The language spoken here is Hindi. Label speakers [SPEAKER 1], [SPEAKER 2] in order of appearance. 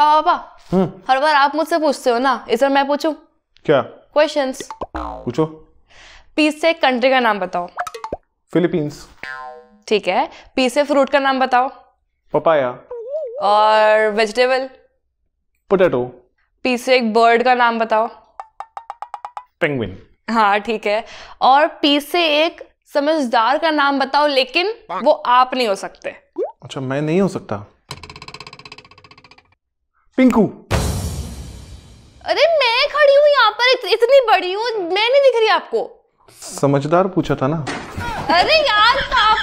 [SPEAKER 1] पापा पापा हम्म। हर बार आप मुझसे पूछते हो ना इस बार मैं पूछूं क्या क्वेश्चंस पूछो पीस से कंट्री का नाम बताओ फिलीपींस ठीक है पीस से फ्रूट का नाम बताओ पपाया और वेजिटेबल पोटैटो पी से एक बर्ड का नाम बताओ पेंगुइन हाँ ठीक है और पीस से एक समझदार का नाम बताओ लेकिन हाँ। वो आप नहीं हो सकते
[SPEAKER 2] अच्छा मैं नहीं हो सकता पिंकू
[SPEAKER 1] अरे मैं खड़ी हूँ यहाँ पर इत, इतनी बड़ी हूँ मैं नहीं दिख रही आपको
[SPEAKER 2] समझदार पूछा था ना
[SPEAKER 1] अरे यार आप